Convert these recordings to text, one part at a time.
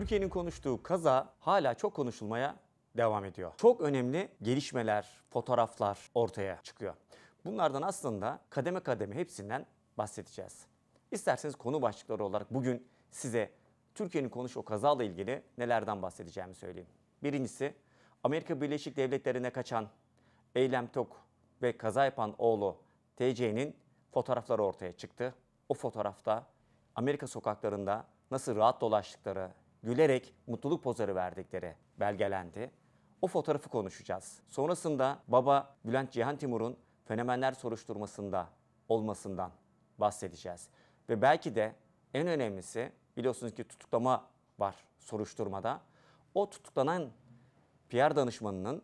Türkiye'nin konuştuğu kaza hala çok konuşulmaya devam ediyor. Çok önemli gelişmeler, fotoğraflar ortaya çıkıyor. Bunlardan aslında kademe kademe hepsinden bahsedeceğiz. İsterseniz konu başlıkları olarak bugün size Türkiye'nin konuş o kazayla ilgili nelerden bahsedeceğimi söyleyeyim. Birincisi Amerika Birleşik Devletleri'ne kaçan Eylem Tok ve kaza yapan oğlu TC'nin fotoğrafları ortaya çıktı. O fotoğrafta Amerika sokaklarında nasıl rahat dolaştıkları, gülerek mutluluk pozarı verdikleri belgelendi. O fotoğrafı konuşacağız. Sonrasında baba Bülent Cihan Timur'un fenomenler soruşturmasında olmasından bahsedeceğiz. Ve belki de en önemlisi biliyorsunuz ki tutuklama var soruşturmada. O tutuklanan PR danışmanının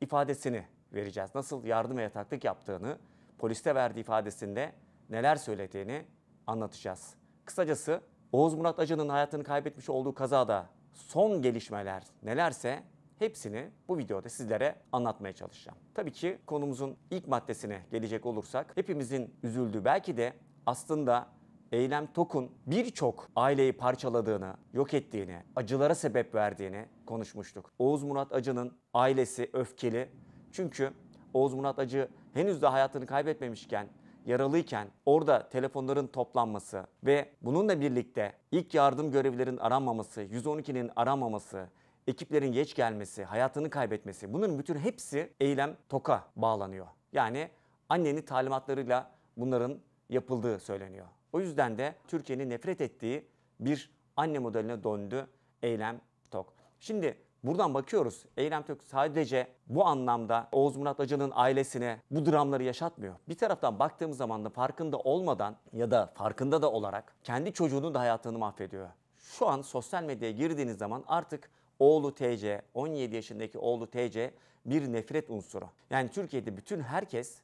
ifadesini vereceğiz. Nasıl yardım ve yataklık yaptığını, poliste verdiği ifadesinde neler söylediğini anlatacağız. Kısacası Oğuz Murat Acı'nın hayatını kaybetmiş olduğu kazada son gelişmeler nelerse Hepsini bu videoda sizlere anlatmaya çalışacağım. Tabii ki konumuzun ilk maddesine gelecek olursak hepimizin üzüldüğü belki de aslında Eylem Tok'un birçok aileyi parçaladığını, yok ettiğini, acılara sebep verdiğini konuşmuştuk. Oğuz Murat Acı'nın ailesi öfkeli. Çünkü Oğuz Murat Acı henüz de hayatını kaybetmemişken yaralıyken orada telefonların toplanması ve bununla birlikte ilk yardım görevlilerin aranmaması, 112'nin aranmaması, ekiplerin geç gelmesi, hayatını kaybetmesi bunların bütün hepsi eylem TOK'a bağlanıyor. Yani annenin talimatlarıyla bunların yapıldığı söyleniyor. O yüzden de Türkiye'nin nefret ettiği bir anne modeline döndü eylem TOK. Şimdi Buradan bakıyoruz. Eylem Türk sadece bu anlamda Oğuz Murat Acan'ın ailesine bu dramları yaşatmıyor. Bir taraftan baktığımız zaman da farkında olmadan ya da farkında da olarak kendi çocuğunun da hayatını mahvediyor. Şu an sosyal medyaya girdiğiniz zaman artık oğlu TC, 17 yaşındaki oğlu TC bir nefret unsuru. Yani Türkiye'de bütün herkes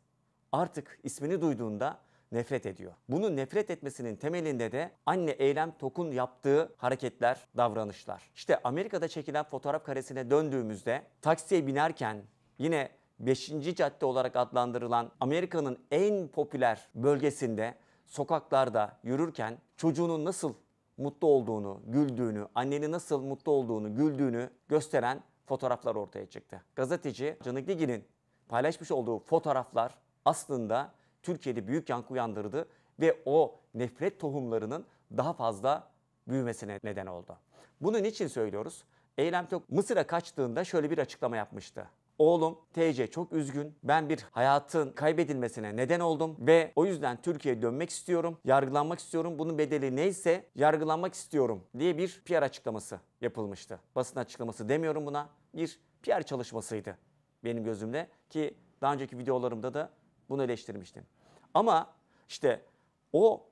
artık ismini duyduğunda nefret ediyor. Bunu nefret etmesinin temelinde de anne Eylem Tok'un yaptığı hareketler, davranışlar. İşte Amerika'da çekilen fotoğraf karesine döndüğümüzde taksiye binerken yine 5. cadde olarak adlandırılan Amerika'nın en popüler bölgesinde sokaklarda yürürken çocuğunun nasıl mutlu olduğunu, güldüğünü, annenin nasıl mutlu olduğunu, güldüğünü gösteren fotoğraflar ortaya çıktı. Gazeteci Canıkligi'nin paylaşmış olduğu fotoğraflar aslında Türkiye'de büyük yankı uyandırdı ve o nefret tohumlarının daha fazla büyümesine neden oldu. Bunu niçin söylüyoruz? Eylem Tök Mısır'a kaçtığında şöyle bir açıklama yapmıştı. Oğlum TC çok üzgün. Ben bir hayatın kaybedilmesine neden oldum ve o yüzden Türkiye'ye dönmek istiyorum. Yargılanmak istiyorum. Bunun bedeli neyse yargılanmak istiyorum diye bir PR açıklaması yapılmıştı. Basın açıklaması demiyorum buna. Bir PR çalışmasıydı benim gözümde ki daha önceki videolarımda da bunu eleştirmiştim. Ama işte o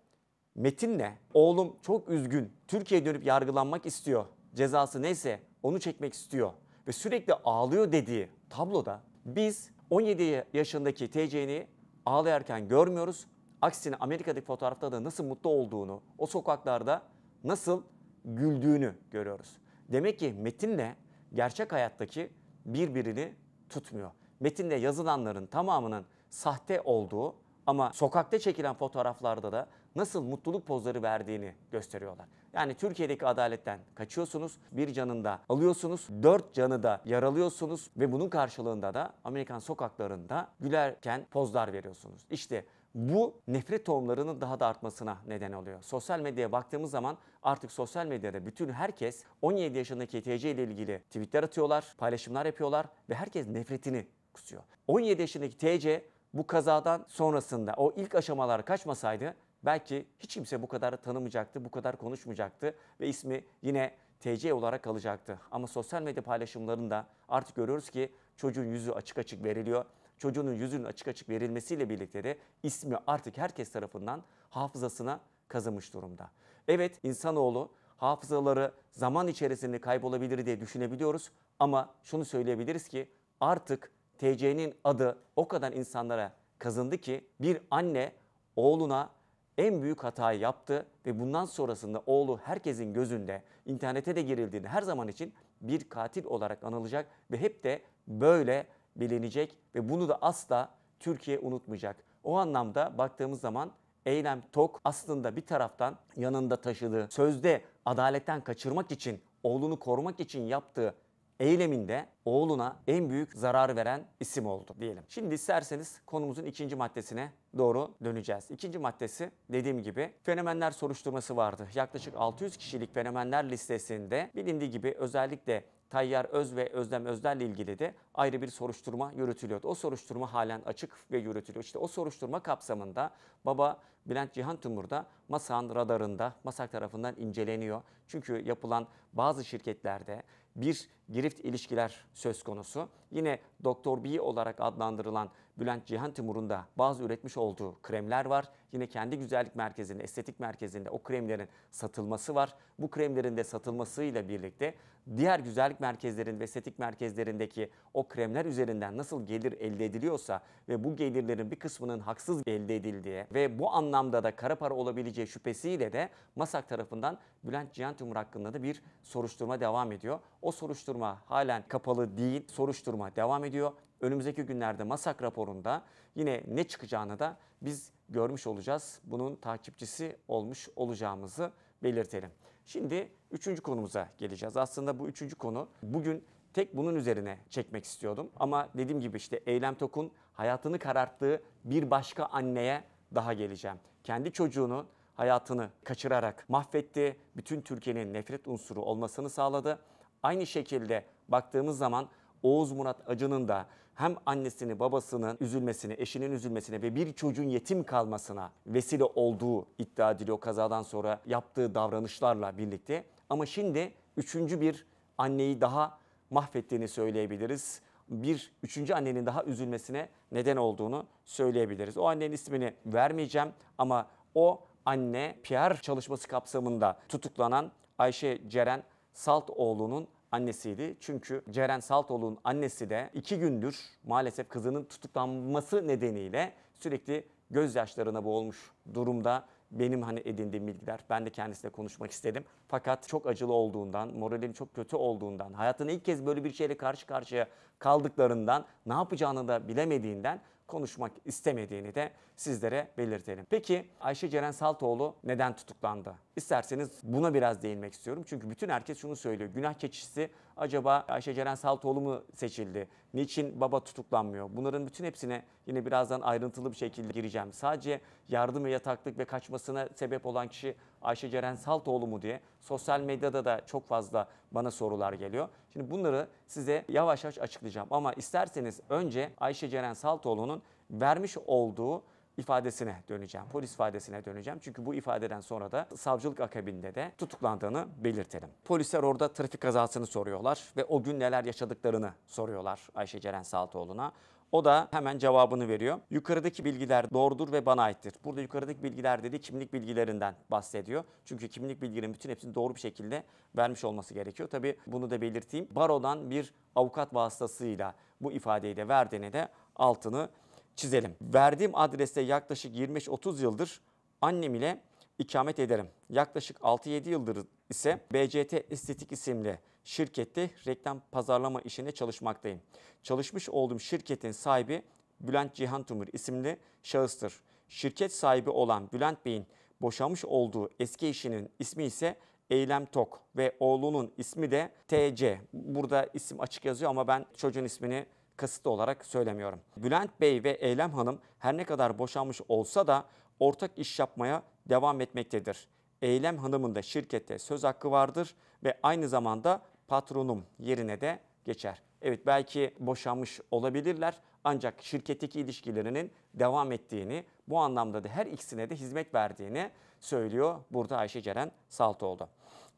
metinle oğlum çok üzgün. Türkiye'ye dönüp yargılanmak istiyor. Cezası neyse onu çekmek istiyor. Ve sürekli ağlıyor dediği tabloda biz 17 yaşındaki TC'ni ağlayarken görmüyoruz. Aksine Amerika'daki fotoğrafta da nasıl mutlu olduğunu, o sokaklarda nasıl güldüğünü görüyoruz. Demek ki metinle gerçek hayattaki birbirini tutmuyor. Metinde yazılanların tamamının sahte olduğu ama sokakta çekilen fotoğraflarda da nasıl mutluluk pozları verdiğini gösteriyorlar. Yani Türkiye'deki adaletten kaçıyorsunuz, bir canını da alıyorsunuz, dört canı da yaralıyorsunuz ve bunun karşılığında da Amerikan sokaklarında gülerken pozlar veriyorsunuz. İşte bu nefret tohumlarının daha da artmasına neden oluyor. Sosyal medyaya baktığımız zaman artık sosyal medyada bütün herkes 17 yaşındaki TC ile ilgili tweetler atıyorlar, paylaşımlar yapıyorlar ve herkes nefretini kusuyor. 17 yaşındaki TC bu kazadan sonrasında o ilk aşamalar kaçmasaydı belki hiç kimse bu kadar tanımayacaktı, bu kadar konuşmayacaktı ve ismi yine TC olarak kalacaktı. Ama sosyal medya paylaşımlarında artık görüyoruz ki çocuğun yüzü açık açık veriliyor. Çocuğunun yüzünün açık açık verilmesiyle birlikte de ismi artık herkes tarafından hafızasına kazımış durumda. Evet insanoğlu hafızaları zaman içerisinde kaybolabilir diye düşünebiliyoruz ama şunu söyleyebiliriz ki artık TC'nin adı o kadar insanlara kazındı ki bir anne oğluna en büyük hatayı yaptı ve bundan sonrasında oğlu herkesin gözünde internete de girildiğini her zaman için bir katil olarak anılacak ve hep de böyle bilinecek ve bunu da asla Türkiye unutmayacak. O anlamda baktığımız zaman Eylem Tok aslında bir taraftan yanında taşıdığı sözde adaletten kaçırmak için, oğlunu korumak için yaptığı eyleminde oğluna en büyük zarar veren isim oldu diyelim. Şimdi isterseniz konumuzun ikinci maddesine doğru döneceğiz. İkinci maddesi dediğim gibi fenomenler soruşturması vardı. Yaklaşık 600 kişilik fenomenler listesinde bilindiği gibi özellikle Tayyar Öz ve Özlem Özder ile ilgili de ayrı bir soruşturma yürütülüyordu. O soruşturma halen açık ve yürütülüyor. İşte o soruşturma kapsamında baba Bülent Cihan Tümür da MASAK'ın radarında, MASAK tarafından inceleniyor. Çünkü yapılan bazı şirketlerde bir girift ilişkiler söz konusu. Yine Doktor B olarak adlandırılan Bülent Cihan Timur'un da bazı üretmiş olduğu kremler var. Yine kendi güzellik merkezinde, estetik merkezinde o kremlerin satılması var. Bu kremlerin de satılmasıyla birlikte diğer güzellik merkezlerin ve estetik merkezlerindeki o o kremler üzerinden nasıl gelir elde ediliyorsa ve bu gelirlerin bir kısmının haksız elde edildiği ve bu anlamda da kara para olabileceği şüphesiyle de MASAK tarafından Bülent Cihan Tümür hakkında da bir soruşturma devam ediyor. O soruşturma halen kapalı değil. Soruşturma devam ediyor. Önümüzdeki günlerde MASAK raporunda yine ne çıkacağını da biz görmüş olacağız. Bunun takipçisi olmuş olacağımızı belirtelim. Şimdi üçüncü konumuza geleceğiz. Aslında bu üçüncü konu bugün Tek bunun üzerine çekmek istiyordum. Ama dediğim gibi işte Eylem Tok'un hayatını kararttığı bir başka anneye daha geleceğim. Kendi çocuğunu hayatını kaçırarak mahvetti. Bütün Türkiye'nin nefret unsuru olmasını sağladı. Aynı şekilde baktığımız zaman Oğuz Murat Acı'nın da hem annesini, babasının üzülmesine, eşinin üzülmesine ve bir çocuğun yetim kalmasına vesile olduğu iddia ediliyor kazadan sonra yaptığı davranışlarla birlikte. Ama şimdi üçüncü bir anneyi daha mahvettiğini söyleyebiliriz. Bir üçüncü annenin daha üzülmesine neden olduğunu söyleyebiliriz. O annenin ismini vermeyeceğim ama o anne PR çalışması kapsamında tutuklanan Ayşe Ceren Saltoğlu'nun annesiydi. Çünkü Ceren Saltoğlu'nun annesi de iki gündür maalesef kızının tutuklanması nedeniyle sürekli gözyaşlarına boğulmuş durumda benim hani edindiğim bilgiler. Ben de kendisiyle konuşmak istedim. Fakat çok acılı olduğundan, moralim çok kötü olduğundan, hayatında ilk kez böyle bir şeyle karşı karşıya kaldıklarından, ne yapacağını da bilemediğinden konuşmak istemediğini de sizlere belirtelim. Peki Ayşe Ceren Saltoğlu neden tutuklandı? İsterseniz buna biraz değinmek istiyorum. Çünkü bütün herkes şunu söylüyor. Günah keçisi acaba Ayşe Ceren Saltoğlu mu seçildi? Niçin baba tutuklanmıyor? Bunların bütün hepsine yine birazdan ayrıntılı bir şekilde gireceğim. Sadece yardım ve yataklık ve kaçmasına sebep olan kişi Ayşe Ceren Saltoğlu mu diye sosyal medyada da çok fazla bana sorular geliyor. Şimdi bunları size yavaş yavaş açıklayacağım ama isterseniz önce Ayşe Ceren Saltoğlu'nun vermiş olduğu ifadesine döneceğim. Polis ifadesine döneceğim. Çünkü bu ifadeden sonra da savcılık akabinde de tutuklandığını belirtelim. Polisler orada trafik kazasını soruyorlar ve o gün neler yaşadıklarını soruyorlar Ayşe Ceren Saltoğlu'na. O da hemen cevabını veriyor. Yukarıdaki bilgiler doğrudur ve bana aittir. Burada yukarıdaki bilgiler dedi kimlik bilgilerinden bahsediyor. Çünkü kimlik bilgilerinin bütün hepsini doğru bir şekilde vermiş olması gerekiyor. Tabii bunu da belirteyim. Barodan bir avukat vasıtasıyla bu ifadeyi de verdiğine de altını çizelim. Verdiğim adreste yaklaşık 25-30 yıldır annem ile ikamet ederim. Yaklaşık 6-7 yıldır ise BCT Estetik isimli şirkette reklam pazarlama işine çalışmaktayım. Çalışmış olduğum şirketin sahibi Bülent Cihan Tumur isimli şahıstır. Şirket sahibi olan Bülent Bey'in boşamış olduğu eski işinin ismi ise Eylem Tok ve oğlunun ismi de TC. Burada isim açık yazıyor ama ben çocuğun ismini kasıtlı olarak söylemiyorum. Bülent Bey ve Eylem Hanım her ne kadar boşanmış olsa da ortak iş yapmaya devam etmektedir. Eylem Hanım'ın da şirkette söz hakkı vardır ve aynı zamanda patronum yerine de geçer. Evet belki boşanmış olabilirler ancak şirketteki ilişkilerinin devam ettiğini, bu anlamda da her ikisine de hizmet verdiğini söylüyor burada Ayşe Ceren Saltoğlu.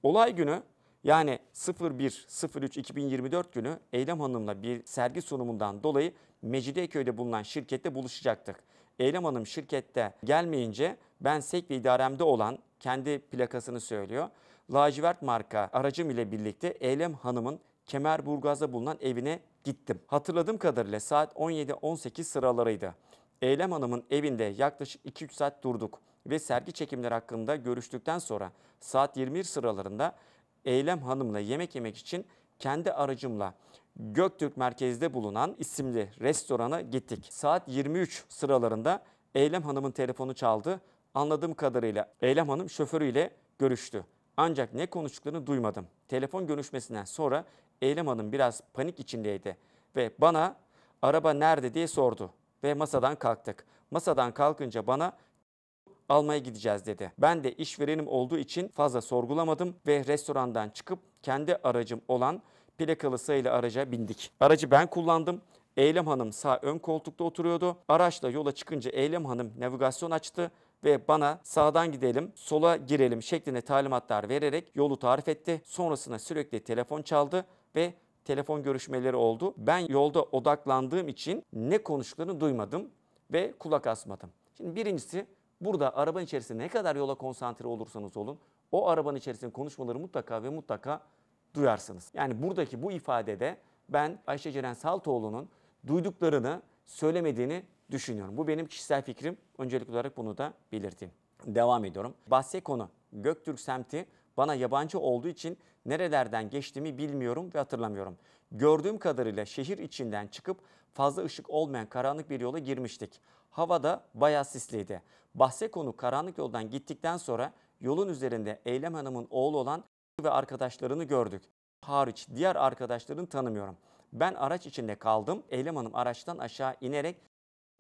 Olay günü yani 01-03-2024 günü Eylem Hanım'la bir sergi sunumundan dolayı Mecidiyeköy'de bulunan şirkette buluşacaktık. Eylem Hanım şirkette gelmeyince ben SEK ve idaremde olan kendi plakasını söylüyor. Lacivert marka aracım ile birlikte Eylem Hanım'ın Kemerburgaz'da bulunan evine gittim. Hatırladığım kadarıyla saat 17-18 sıralarıydı. Eylem Hanım'ın evinde yaklaşık 2-3 saat durduk ve sergi çekimleri hakkında görüştükten sonra saat 21 sıralarında Eylem Hanım'la yemek yemek için kendi aracımla Göktürk merkezde bulunan isimli restorana gittik. Saat 23 sıralarında Eylem Hanım'ın telefonu çaldı. Anladığım kadarıyla Eylem Hanım şoförüyle görüştü. Ancak ne konuştuklarını duymadım. Telefon görüşmesinden sonra Eylem Hanım biraz panik içindeydi ve bana araba nerede diye sordu ve masadan kalktık. Masadan kalkınca bana almaya gideceğiz dedi. Ben de işverenim olduğu için fazla sorgulamadım ve restorandan çıkıp kendi aracım olan plakalı sayılı araca bindik. Aracı ben kullandım. Eylem Hanım sağ ön koltukta oturuyordu. Araçla yola çıkınca Eylem Hanım navigasyon açtı ve bana sağdan gidelim, sola girelim şeklinde talimatlar vererek yolu tarif etti. Sonrasında sürekli telefon çaldı ve telefon görüşmeleri oldu. Ben yolda odaklandığım için ne konuştuklarını duymadım ve kulak asmadım. Şimdi birincisi Burada arabanın içerisinde ne kadar yola konsantre olursanız olun o arabanın içerisinde konuşmaları mutlaka ve mutlaka duyarsınız. Yani buradaki bu ifadede ben Ayşe Ceren Saltoğlu'nun duyduklarını söylemediğini düşünüyorum. Bu benim kişisel fikrim. Öncelikli olarak bunu da belirteyim. Devam ediyorum. Bahse konu Göktürk semti bana yabancı olduğu için nerelerden geçtiğimi bilmiyorum ve hatırlamıyorum. Gördüğüm kadarıyla şehir içinden çıkıp fazla ışık olmayan karanlık bir yola girmiştik. Hava da bayağı sisliydi. Bahse konu karanlık yoldan gittikten sonra yolun üzerinde Eylem Hanım'ın oğlu olan ve arkadaşlarını gördük. Hariç diğer arkadaşlarını tanımıyorum. Ben araç içinde kaldım. Eylem Hanım araçtan aşağı inerek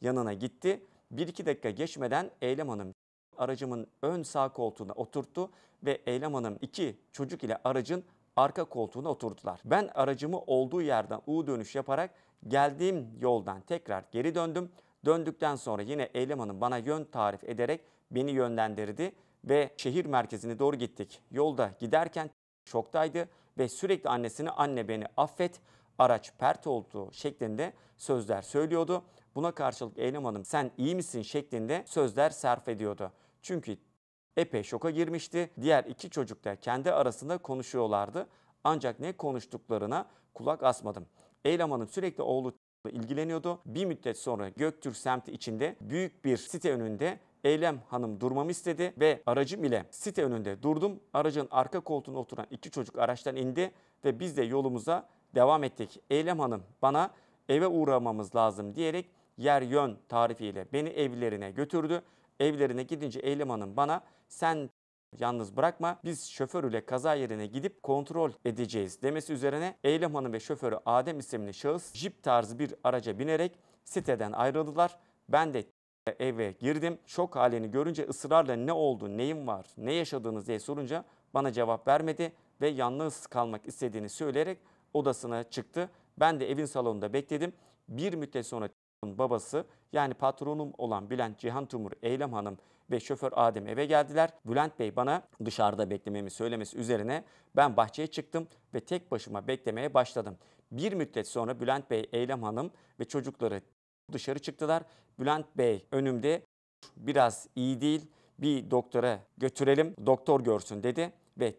yanına gitti. Bir iki dakika geçmeden Eylem Hanım aracımın ön sağ koltuğuna oturttu ve Eylem Hanım iki çocuk ile aracın arka koltuğuna oturdular. Ben aracımı olduğu yerden U dönüş yaparak geldiğim yoldan tekrar geri döndüm. Döndükten sonra yine elemanın bana yön tarif ederek beni yönlendirdi ve şehir merkezine doğru gittik. Yolda giderken şoktaydı ve sürekli annesine anne beni affet, araç pert oldu şeklinde sözler söylüyordu. Buna karşılık Eylem sen iyi misin şeklinde sözler sarf ediyordu. Çünkü epey şoka girmişti. Diğer iki çocuk da kendi arasında konuşuyorlardı. Ancak ne konuştuklarına kulak asmadım. Eylemanım sürekli oğlu ilgileniyordu. Bir müddet sonra Göktürk semti içinde büyük bir site önünde Eylem Hanım durmamı istedi ve aracım ile site önünde durdum. Aracın arka koltuğuna oturan iki çocuk araçtan indi ve biz de yolumuza devam ettik. Eylem Hanım bana eve uğramamız lazım diyerek yer yön tarifiyle beni evlerine götürdü. Evlerine gidince Eylem Hanım bana sen yalnız bırakma biz şoförüyle ile kaza yerine gidip kontrol edeceğiz demesi üzerine Eylem Hanım ve şoförü Adem isimli şahıs jip tarzı bir araca binerek siteden ayrıldılar. Ben de eve girdim. Şok halini görünce ısrarla ne oldu, neyim var, ne yaşadığınız diye sorunca bana cevap vermedi ve yalnız kalmak istediğini söyleyerek odasına çıktı. Ben de evin salonunda bekledim. Bir müddet sonra babası yani patronum olan Bülent Cihan Tumur, Eylem Hanım ve şoför Adem eve geldiler. Bülent Bey bana dışarıda beklememi söylemesi üzerine ben bahçeye çıktım ve tek başıma beklemeye başladım. Bir müddet sonra Bülent Bey, Eylem Hanım ve çocukları dışarı çıktılar. Bülent Bey önümde biraz iyi değil bir doktora götürelim doktor görsün dedi ve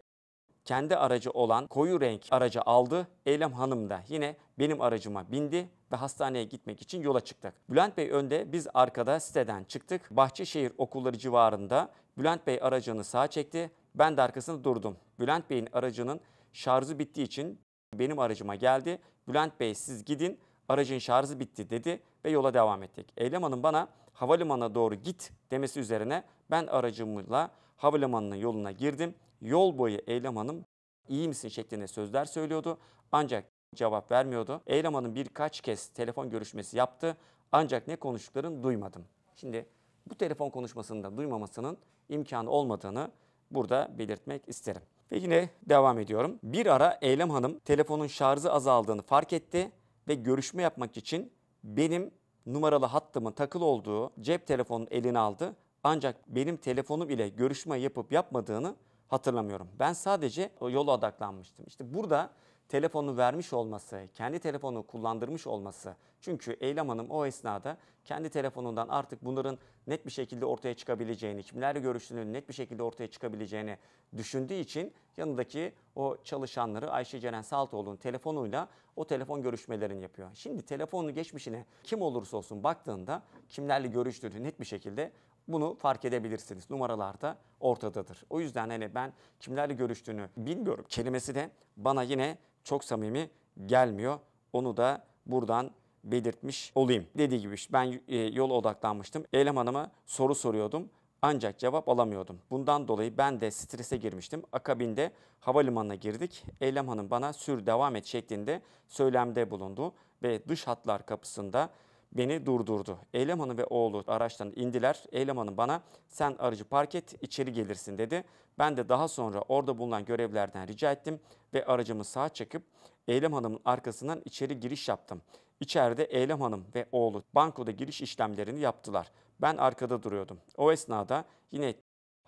kendi aracı olan koyu renk aracı aldı. Eylem Hanım da yine benim aracıma bindi ve hastaneye gitmek için yola çıktık. Bülent Bey önde, biz arkada siteden çıktık. Bahçeşehir okulları civarında Bülent Bey aracını sağa çekti. Ben de arkasında durdum. Bülent Bey'in aracının şarjı bittiği için benim aracıma geldi. Bülent Bey siz gidin aracın şarjı bitti dedi ve yola devam ettik. Eylem Hanım bana havalimanına doğru git demesi üzerine ben aracımla havalimanının yoluna girdim yol boyu Eylem Hanım iyi misin şeklinde sözler söylüyordu. Ancak cevap vermiyordu. Eylem Hanım birkaç kez telefon görüşmesi yaptı. Ancak ne konuştuklarını duymadım. Şimdi bu telefon konuşmasında duymamasının imkanı olmadığını burada belirtmek isterim. Ve yine devam ediyorum. Bir ara Eylem Hanım telefonun şarjı azaldığını fark etti ve görüşme yapmak için benim numaralı hattımın takılı olduğu cep telefonunu eline aldı. Ancak benim telefonum ile görüşme yapıp yapmadığını hatırlamıyorum. Ben sadece yola odaklanmıştım. İşte burada telefonu vermiş olması, kendi telefonu kullandırmış olması. Çünkü Eylem Hanım o esnada kendi telefonundan artık bunların net bir şekilde ortaya çıkabileceğini, kimlerle görüştüğünün net bir şekilde ortaya çıkabileceğini düşündüğü için yanındaki o çalışanları Ayşe Ceren Saltoğlu'nun telefonuyla o telefon görüşmelerini yapıyor. Şimdi telefonun geçmişine kim olursa olsun baktığında kimlerle görüştüğünü net bir şekilde bunu fark edebilirsiniz. Numaralarda ortadadır. O yüzden hani ben kimlerle görüştüğünü bilmiyorum. Kelimesi de bana yine çok samimi gelmiyor. Onu da buradan belirtmiş olayım. Dediği gibi ben e, yol odaklanmıştım. Eylem Hanım'a soru soruyordum ancak cevap alamıyordum. Bundan dolayı ben de strese girmiştim. Akabinde havalimanına girdik. Eylem Hanım bana sür devam et şeklinde söylemde bulundu ve dış hatlar kapısında beni durdurdu. Eylemanı ve oğlu araçtan indiler. Eylemanı bana sen aracı park et içeri gelirsin dedi. Ben de daha sonra orada bulunan görevlerden rica ettim ve aracımı sağa çekip Eylem Hanım'ın arkasından içeri giriş yaptım. İçeride Eylem Hanım ve oğlu bankoda giriş işlemlerini yaptılar. Ben arkada duruyordum. O esnada yine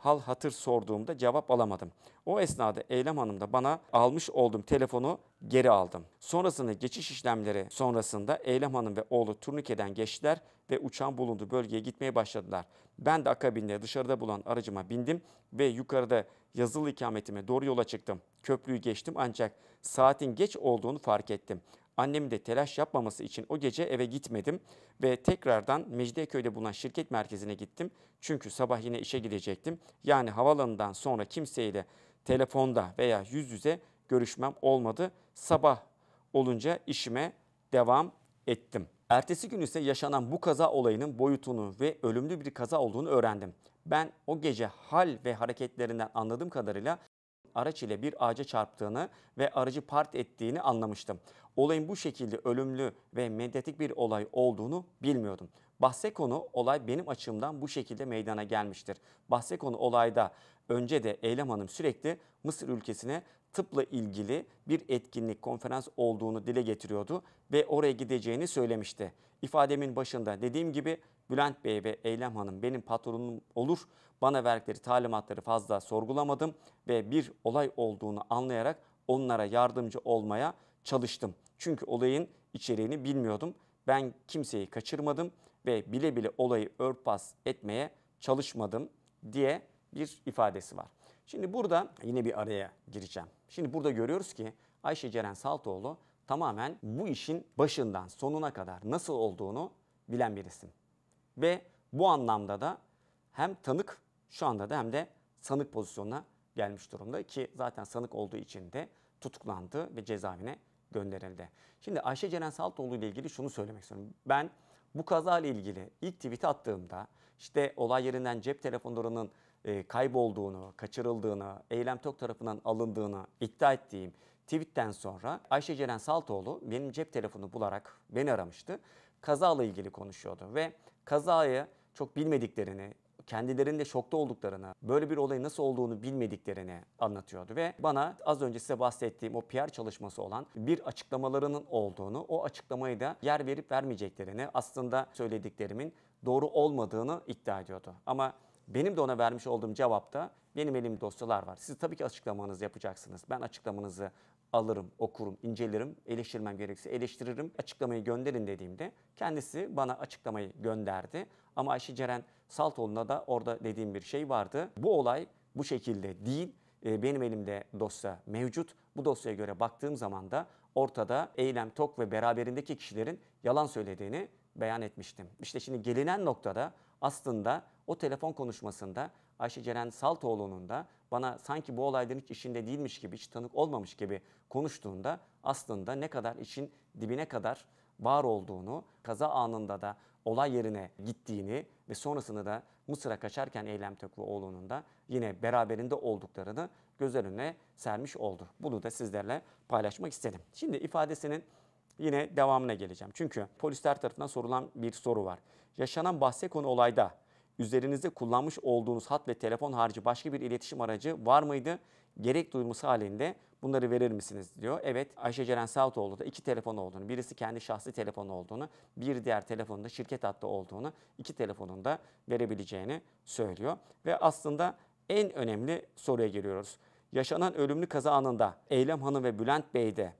hal hatır sorduğumda cevap alamadım. O esnada Eylem Hanım da bana almış olduğum telefonu geri aldım. Sonrasında geçiş işlemleri sonrasında Eylem Hanım ve oğlu turnikeden geçtiler ve uçağın bulunduğu bölgeye gitmeye başladılar. Ben de akabinde dışarıda bulunan aracıma bindim ve yukarıda yazılı ikametime doğru yola çıktım. Köprüyü geçtim ancak saatin geç olduğunu fark ettim. Annemin de telaş yapmaması için o gece eve gitmedim ve tekrardan Mecidiyeköy'de bulunan şirket merkezine gittim. Çünkü sabah yine işe gidecektim. Yani havalanından sonra kimseyle telefonda veya yüz yüze görüşmem olmadı. Sabah olunca işime devam ettim. Ertesi gün ise yaşanan bu kaza olayının boyutunu ve ölümlü bir kaza olduğunu öğrendim. Ben o gece hal ve hareketlerinden anladığım kadarıyla araç ile bir ağaca çarptığını ve aracı part ettiğini anlamıştım. Olayın bu şekilde ölümlü ve medyatik bir olay olduğunu bilmiyordum. Bahse konu olay benim açımdan bu şekilde meydana gelmiştir. Bahse konu olayda önce de Eylem Hanım sürekli Mısır ülkesine tıpla ilgili bir etkinlik, konferans olduğunu dile getiriyordu ve oraya gideceğini söylemişti. İfademin başında dediğim gibi Bülent Bey ve Eylem Hanım benim patronum olur. Bana verdikleri talimatları fazla sorgulamadım ve bir olay olduğunu anlayarak onlara yardımcı olmaya çalıştım. Çünkü olayın içeriğini bilmiyordum. Ben kimseyi kaçırmadım ve bile bile olayı örtbas etmeye çalışmadım diye bir ifadesi var. Şimdi burada yine bir araya gireceğim. Şimdi burada görüyoruz ki Ayşe Ceren Saltoğlu tamamen bu işin başından sonuna kadar nasıl olduğunu bilen bir isim. Ve bu anlamda da hem tanık şu anda da hem de sanık pozisyonuna gelmiş durumda ki zaten sanık olduğu için de tutuklandı ve cezaevine gönderildi. Şimdi Ayşe Ceren Saltoğlu ile ilgili şunu söylemek istiyorum. Ben bu kaza ile ilgili ilk tweet attığımda işte olay yerinden cep telefonlarının e, kaybolduğunu, kaçırıldığını, Eylem Tok tarafından alındığını iddia ettiğim tweetten sonra Ayşe Ceren Saltoğlu benim cep telefonu bularak beni aramıştı. Kaza ile ilgili konuşuyordu ve kazaya çok bilmediklerini, kendilerinde şokta olduklarını, böyle bir olayın nasıl olduğunu bilmediklerini anlatıyordu ve bana az önce size bahsettiğim o PR çalışması olan bir açıklamalarının olduğunu, o açıklamayı da yer verip vermeyeceklerini, aslında söylediklerimin doğru olmadığını iddia ediyordu. Ama benim de ona vermiş olduğum cevapta benim elimde dosyalar var. Siz tabii ki açıklamanızı yapacaksınız. Ben açıklamanızı alırım, okurum, incelerim, eleştirmem gerekirse eleştiririm, açıklamayı gönderin dediğimde kendisi bana açıklamayı gönderdi. Ama Ayşe Ceren Saltoğlu'na da orada dediğim bir şey vardı. Bu olay bu şekilde değil. Ee, benim elimde dosya mevcut. Bu dosyaya göre baktığım zaman da ortada Eylem Tok ve beraberindeki kişilerin yalan söylediğini beyan etmiştim. İşte şimdi gelinen noktada aslında o telefon konuşmasında Ayşe Ceren Saltoğlu'nun da bana sanki bu olayların hiç işinde değilmiş gibi, hiç tanık olmamış gibi konuştuğunda aslında ne kadar işin dibine kadar var olduğunu, kaza anında da olay yerine gittiğini ve sonrasında da Mısır'a kaçarken Eylem Töklüoğlu'nun da yine beraberinde olduklarını göz önüne sermiş oldu. Bunu da sizlerle paylaşmak istedim. Şimdi ifadesinin yine devamına geleceğim. Çünkü polisler tarafından sorulan bir soru var. Yaşanan bahse konu olayda üzerinizde kullanmış olduğunuz hat ve telefon harici başka bir iletişim aracı var mıydı? Gerek duyulması halinde bunları verir misiniz diyor. Evet Ayşe Ceren Saatoğlu da iki telefon olduğunu, birisi kendi şahsi telefonu olduğunu, bir diğer telefonunda şirket hattı olduğunu, iki telefonunda verebileceğini söylüyor. Ve aslında en önemli soruya geliyoruz. Yaşanan ölümlü kaza anında Eylem Hanım ve Bülent Bey'de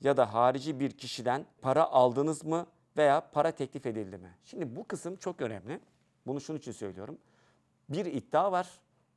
ya da harici bir kişiden para aldınız mı veya para teklif edildi mi? Şimdi bu kısım çok önemli. Bunu şunun için söylüyorum. Bir iddia var.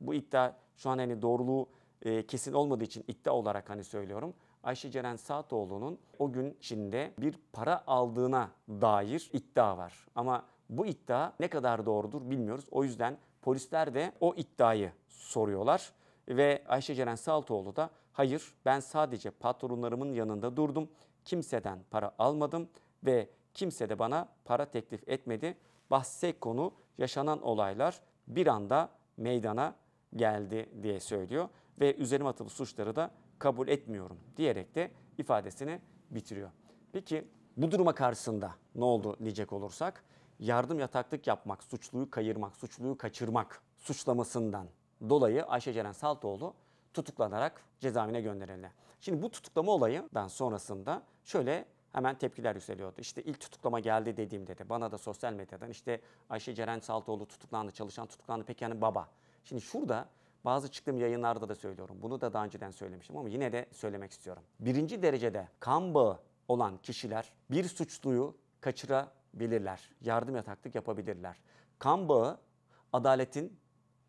Bu iddia şu an hani doğruluğu e, kesin olmadığı için iddia olarak hani söylüyorum. Ayşe Ceren Saatoğlu'nun o gün içinde bir para aldığına dair iddia var. Ama bu iddia ne kadar doğrudur bilmiyoruz. O yüzden polisler de o iddiayı soruyorlar ve Ayşe Ceren Saltoğlu da hayır ben sadece patronlarımın yanında durdum. Kimseden para almadım ve kimse de bana para teklif etmedi bahse konu yaşanan olaylar bir anda meydana geldi diye söylüyor ve üzerime atılı suçları da kabul etmiyorum diyerek de ifadesini bitiriyor. Peki bu duruma karşısında ne oldu diyecek olursak yardım yataklık yapmak, suçluyu kayırmak, suçluyu kaçırmak suçlamasından dolayı Ayşe Ceren Saltoğlu tutuklanarak cezaevine gönderildi. Şimdi bu tutuklama olayından sonrasında şöyle hemen tepkiler yükseliyordu. İşte ilk tutuklama geldi dediğimde de bana da sosyal medyadan işte Ayşe Ceren Saltoğlu tutuklandı, çalışan tutuklandı. Peki yani baba. Şimdi şurada bazı çıktığım yayınlarda da söylüyorum. Bunu da daha önceden söylemiştim ama yine de söylemek istiyorum. Birinci derecede kan bağı olan kişiler bir suçluyu kaçırabilirler. Yardım yataklık yapabilirler. Kan bağı adaletin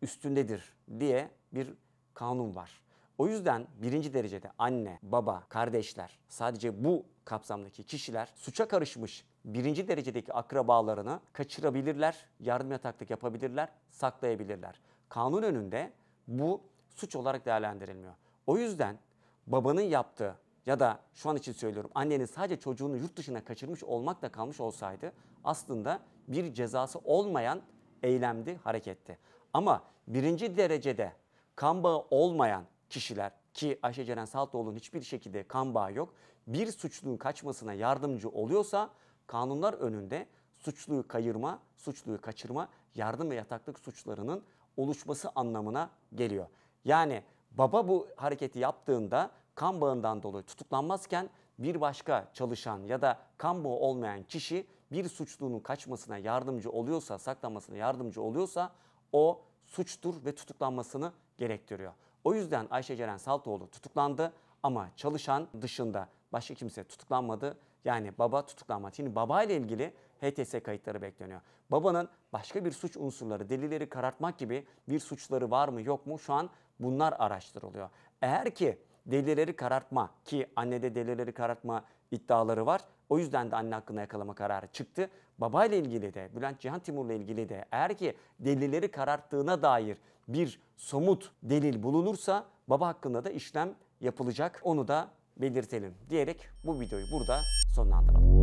üstündedir diye bir kanun var. O yüzden birinci derecede anne, baba, kardeşler sadece bu kapsamdaki kişiler suça karışmış birinci derecedeki akrabalarını kaçırabilirler, yardım yataklık yapabilirler, saklayabilirler. Kanun önünde bu suç olarak değerlendirilmiyor. O yüzden babanın yaptığı ya da şu an için söylüyorum annenin sadece çocuğunu yurt dışına kaçırmış olmakla kalmış olsaydı aslında bir cezası olmayan eylemdi, hareketti. Ama birinci derecede kan bağı olmayan kişiler ki Ayşe Ceren Saltoğlu'nun hiçbir şekilde kan bağı yok bir suçluğun kaçmasına yardımcı oluyorsa kanunlar önünde suçluyu kayırma, suçluyu kaçırma, yardım ve yataklık suçlarının oluşması anlamına geliyor. Yani baba bu hareketi yaptığında kan bağından dolayı tutuklanmazken bir başka çalışan ya da kan bağı olmayan kişi bir suçluğunun kaçmasına yardımcı oluyorsa, saklanmasına yardımcı oluyorsa o suçtur ve tutuklanmasını gerektiriyor. O yüzden Ayşe Ceren Saltoğlu tutuklandı ama çalışan dışında Başka kimse tutuklanmadı. Yani baba tutuklanmadı. Şimdi baba ile ilgili HTS kayıtları bekleniyor. Babanın başka bir suç unsurları, delilleri karartmak gibi bir suçları var mı yok mu şu an bunlar araştırılıyor. Eğer ki delilleri karartma ki annede delilleri karartma iddiaları var. O yüzden de anne hakkında yakalama kararı çıktı. Babayla ilgili de Bülent Cihan Timur'la ilgili de eğer ki delilleri kararttığına dair bir somut delil bulunursa baba hakkında da işlem yapılacak. Onu da belirtelim diyerek bu videoyu burada sonlandıralım.